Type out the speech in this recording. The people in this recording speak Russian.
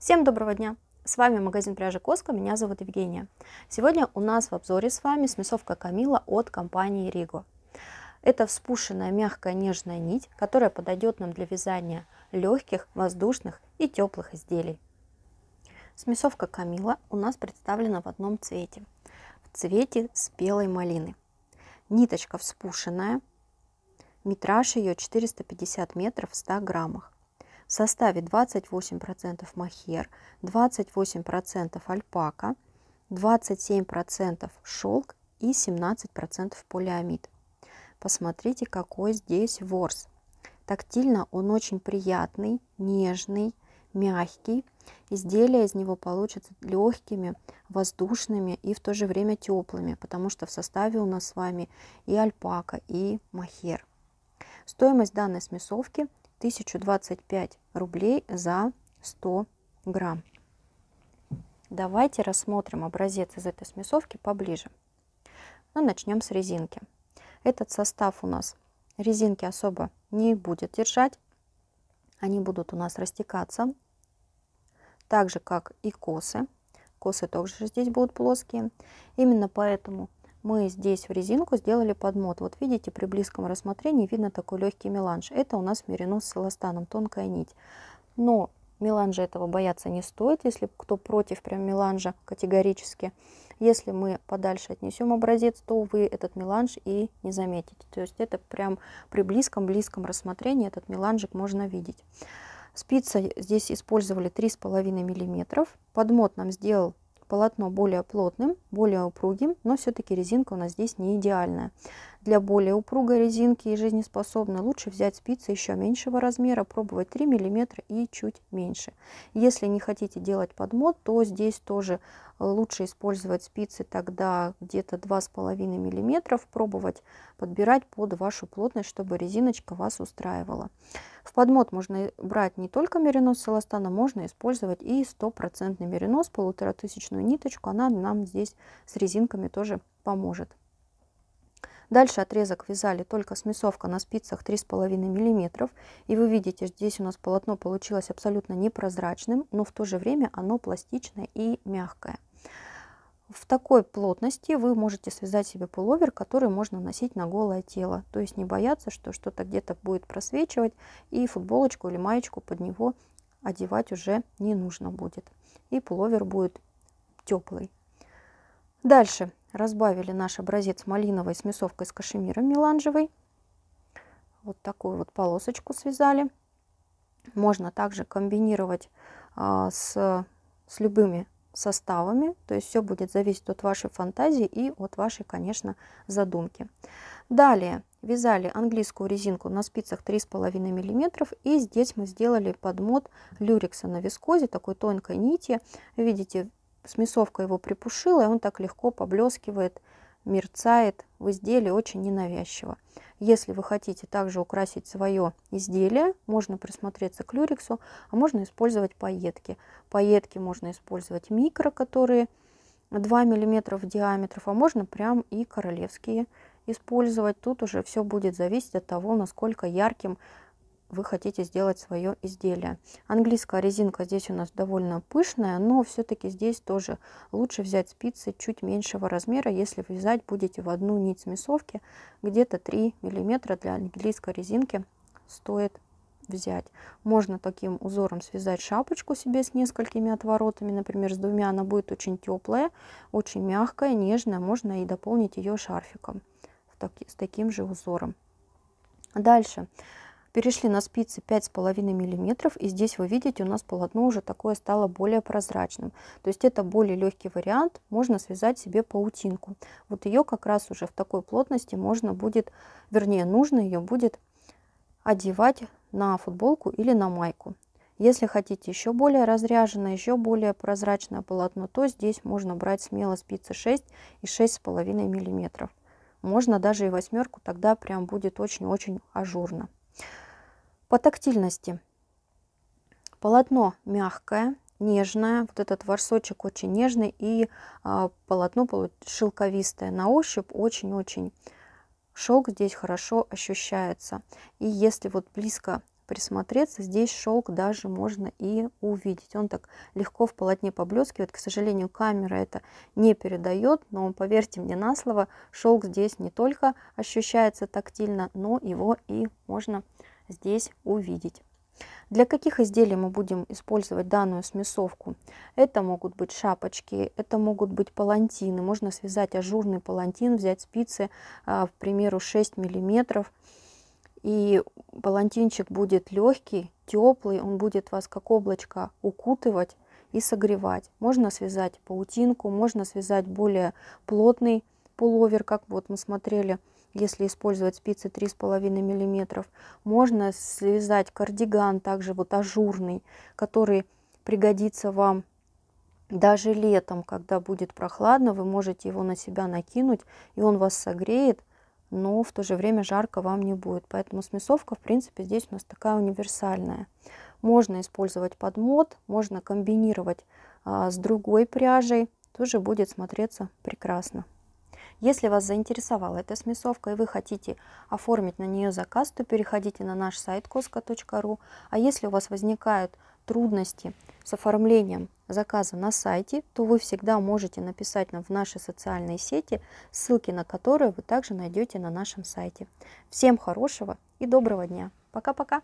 Всем доброго дня! С вами магазин пряжи Коска, меня зовут Евгения. Сегодня у нас в обзоре с вами смесовка Камила от компании Риго. Это вспушенная мягкая нежная нить, которая подойдет нам для вязания легких, воздушных и теплых изделий. Смесовка Камила у нас представлена в одном цвете, в цвете спелой малины. Ниточка вспушенная, метраж ее 450 метров в 100 граммах в составе 28% махер, 28% альпака, 27% шелк и 17% полиамид. Посмотрите, какой здесь ворс. Тактильно он очень приятный, нежный, мягкий. Изделия из него получатся легкими, воздушными и в то же время теплыми, потому что в составе у нас с вами и альпака, и махер. Стоимость данной смесовки 1025 рублей за 100 грамм. Давайте рассмотрим образец из этой смесовки поближе. Но ну, начнем с резинки. Этот состав у нас резинки особо не будет держать. Они будут у нас растекаться, так же как и косы. Косы тоже здесь будут плоские. Именно поэтому мы здесь в резинку сделали подмот. Вот видите, при близком рассмотрении видно такой легкий меланж. Это у нас меринос с эластаном, тонкая нить. Но меланжа этого бояться не стоит, если кто против прям меланжа категорически. Если мы подальше отнесем образец, то вы этот меланж и не заметите. То есть это прям при близком-близком рассмотрении этот меланжик можно видеть. Спица здесь использовали 3,5 мм. Подмот нам сделал полотно более плотным, более упругим, но все-таки резинка у нас здесь не идеальная. Для более упругой резинки и жизнеспособной лучше взять спицы еще меньшего размера, пробовать 3 мм и чуть меньше. Если не хотите делать подмот, то здесь тоже э, лучше использовать спицы тогда где-то 2,5 мм, пробовать подбирать под вашу плотность, чтобы резиночка вас устраивала. В подмот можно брать не только меринос с эластана, можно использовать и стопроцентный меринос, полуторатысячную ниточку, она нам здесь с резинками тоже поможет. Дальше отрезок вязали только смесовка на спицах 3,5 мм. И вы видите, здесь у нас полотно получилось абсолютно непрозрачным, но в то же время оно пластичное и мягкое. В такой плотности вы можете связать себе пуловер, который можно носить на голое тело. То есть не бояться, что что-то где-то будет просвечивать, и футболочку или маечку под него одевать уже не нужно будет. И пуловер будет теплый. Дальше Разбавили наш образец малиновой смесовкой с кашемиром меланжевой. Вот такую вот полосочку связали. Можно также комбинировать а, с, с любыми составами. То есть все будет зависеть от вашей фантазии и от вашей, конечно, задумки. Далее вязали английскую резинку на спицах 3,5 мм. И здесь мы сделали подмот люрекса на вискозе, такой тонкой нити. Видите, Смесовка его припушила, и он так легко поблескивает, мерцает в изделии очень ненавязчиво. Если вы хотите также украсить свое изделие, можно присмотреться к люриксу, а можно использовать пайетки. Пайетки можно использовать микро, которые 2 мм в диаметре, а можно прям и королевские использовать. Тут уже все будет зависеть от того, насколько ярким вы хотите сделать свое изделие. Английская резинка здесь у нас довольно пышная, но все-таки здесь тоже лучше взять спицы чуть меньшего размера, если вязать будете в одну нить смесовки, где-то 3 мм для английской резинки стоит взять. Можно таким узором связать шапочку себе с несколькими отворотами, например, с двумя она будет очень теплая, очень мягкая, нежная, можно и дополнить ее шарфиком с таким же узором. Дальше Перешли на спицы 5,5 мм, и здесь вы видите, у нас полотно уже такое стало более прозрачным. То есть это более легкий вариант, можно связать себе паутинку. Вот ее как раз уже в такой плотности можно будет, вернее нужно ее будет одевать на футболку или на майку. Если хотите еще более разряженное, еще более прозрачное полотно, то здесь можно брать смело спицы 6 и 6,5 мм. Можно даже и восьмерку, тогда прям будет очень-очень ажурно. По тактильности. Полотно мягкое, нежное. Вот этот ворсочек очень нежный и а, полотно шелковистое. На ощупь очень-очень шелк здесь хорошо ощущается. И если вот близко присмотреться, здесь шелк даже можно и увидеть. Он так легко в полотне поблескивает. К сожалению, камера это не передает, но поверьте мне на слово, шелк здесь не только ощущается тактильно, но его и можно здесь увидеть. Для каких изделий мы будем использовать данную смесовку? Это могут быть шапочки, это могут быть палантины. Можно связать ажурный палантин, взять спицы, а, к примеру, 6 миллиметров. И палантинчик будет легкий, теплый, он будет вас как облачко укутывать и согревать. Можно связать паутинку, можно связать более плотный пуловер, как вот мы смотрели, если использовать спицы 3,5 мм. Можно связать кардиган, также вот ажурный, который пригодится вам даже летом, когда будет прохладно, вы можете его на себя накинуть, и он вас согреет, но в то же время жарко вам не будет. Поэтому смесовка, в принципе, здесь у нас такая универсальная. Можно использовать под мод, можно комбинировать а, с другой пряжей, тоже будет смотреться прекрасно. Если вас заинтересовала эта смесовка и вы хотите оформить на нее заказ, то переходите на наш сайт koska.ru. А если у вас возникают трудности с оформлением заказа на сайте, то вы всегда можете написать нам в наши социальные сети, ссылки на которые вы также найдете на нашем сайте. Всем хорошего и доброго дня. Пока-пока.